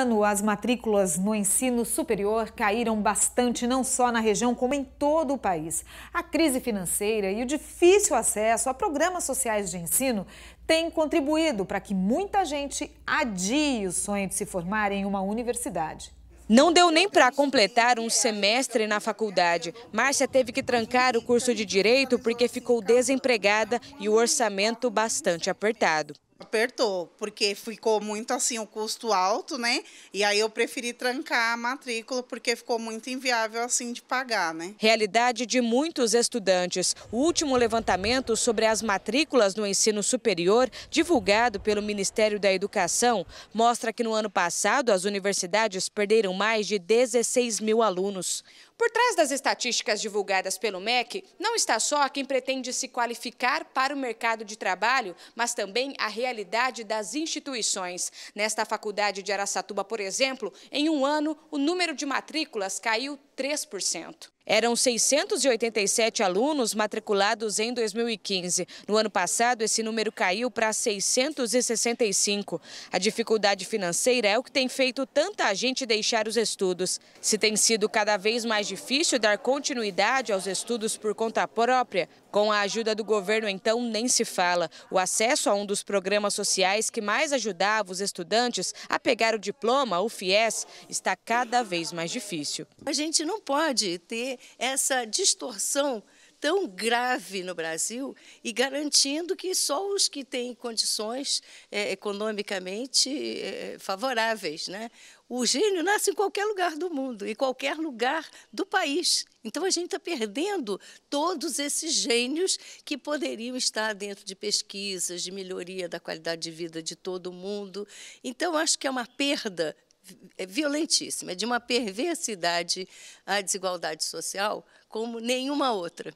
ano, as matrículas no ensino superior caíram bastante, não só na região, como em todo o país. A crise financeira e o difícil acesso a programas sociais de ensino têm contribuído para que muita gente adie o sonho de se formar em uma universidade. Não deu nem para completar um semestre na faculdade. Márcia teve que trancar o curso de Direito porque ficou desempregada e o orçamento bastante apertado. Apertou, porque ficou muito assim o custo alto, né? E aí eu preferi trancar a matrícula porque ficou muito inviável assim de pagar, né? Realidade de muitos estudantes. O último levantamento sobre as matrículas no ensino superior, divulgado pelo Ministério da Educação, mostra que no ano passado as universidades perderam mais de 16 mil alunos. Por trás das estatísticas divulgadas pelo MEC, não está só quem pretende se qualificar para o mercado de trabalho, mas também a realidade das instituições. Nesta faculdade de Araçatuba, por exemplo, em um ano, o número de matrículas caiu 3%. Eram 687 alunos matriculados em 2015. No ano passado, esse número caiu para 665. A dificuldade financeira é o que tem feito tanta gente deixar os estudos. Se tem sido cada vez mais difícil dar continuidade aos estudos por conta própria, com a ajuda do governo, então, nem se fala. O acesso a um dos programas sociais que mais ajudava os estudantes a pegar o diploma, o FIES, está cada vez mais difícil. A gente não pode ter essa distorção tão grave no Brasil e garantindo que só os que têm condições é, economicamente é, favoráveis. Né? O gênio nasce em qualquer lugar do mundo, em qualquer lugar do país. Então a gente está perdendo todos esses gênios que poderiam estar dentro de pesquisas, de melhoria da qualidade de vida de todo mundo. Então acho que é uma perda é violentíssima, é de uma perversidade à desigualdade social como nenhuma outra.